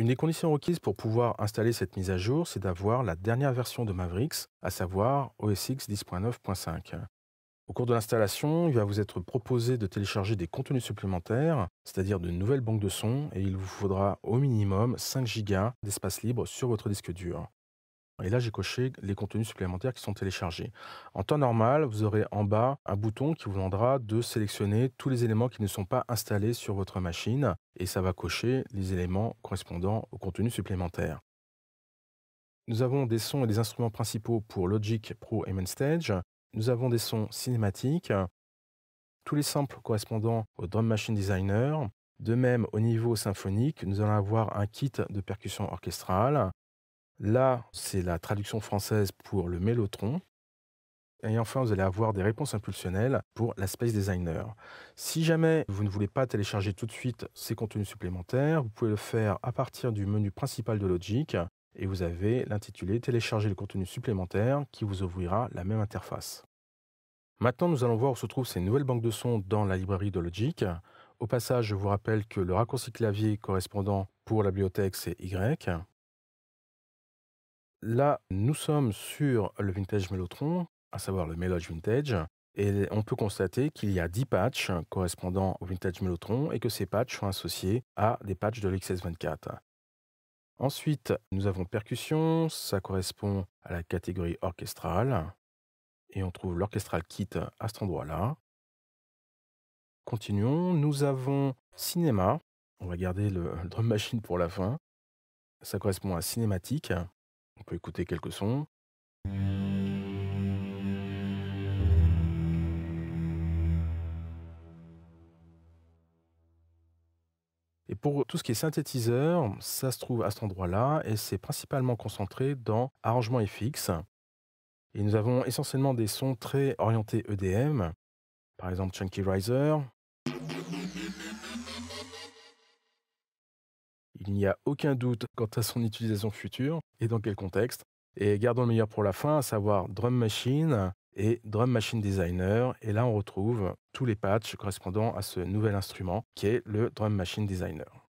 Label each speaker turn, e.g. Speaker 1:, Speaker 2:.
Speaker 1: Une des conditions requises pour pouvoir installer cette mise à jour, c'est d'avoir la dernière version de Mavericks, à savoir OS X 10.9.5. Au cours de l'installation, il va vous être proposé de télécharger des contenus supplémentaires, c'est-à-dire de nouvelles banques de sons, et il vous faudra au minimum 5 Go d'espace libre sur votre disque dur. Et là, j'ai coché les contenus supplémentaires qui sont téléchargés. En temps normal, vous aurez en bas un bouton qui vous demandera de sélectionner tous les éléments qui ne sont pas installés sur votre machine et ça va cocher les éléments correspondant au contenu supplémentaire. Nous avons des sons et des instruments principaux pour Logic Pro et Mainstage. Nous avons des sons cinématiques, tous les samples correspondant au Drum Machine Designer. De même, au niveau symphonique, nous allons avoir un kit de percussion orchestrale, Là, c'est la traduction française pour le mélotron. Et enfin, vous allez avoir des réponses impulsionnelles pour la Space Designer. Si jamais vous ne voulez pas télécharger tout de suite ces contenus supplémentaires, vous pouvez le faire à partir du menu principal de Logic et vous avez l'intitulé Télécharger le contenu supplémentaire qui vous ouvrira la même interface. Maintenant, nous allons voir où se trouvent ces nouvelles banques de sons dans la librairie de Logic. Au passage, je vous rappelle que le raccourci clavier correspondant pour la bibliothèque, c'est Y. Là, nous sommes sur le vintage Mellotron, à savoir le Melodge Vintage, et on peut constater qu'il y a 10 patchs correspondant au vintage Mellotron et que ces patchs sont associés à des patchs de l'XS24. Ensuite, nous avons percussion, ça correspond à la catégorie orchestrale, et on trouve l'orchestral kit à cet endroit-là. Continuons, nous avons cinéma, on va garder le drum machine pour la fin, ça correspond à cinématique, on peut écouter quelques sons. Et pour tout ce qui est synthétiseur, ça se trouve à cet endroit-là et c'est principalement concentré dans arrangement FX. Et nous avons essentiellement des sons très orientés EDM, par exemple Chunky Riser, Il n'y a aucun doute quant à son utilisation future et dans quel contexte. Et gardons le meilleur pour la fin, à savoir Drum Machine et Drum Machine Designer. Et là, on retrouve tous les patchs correspondant à ce nouvel instrument qui est le Drum Machine Designer.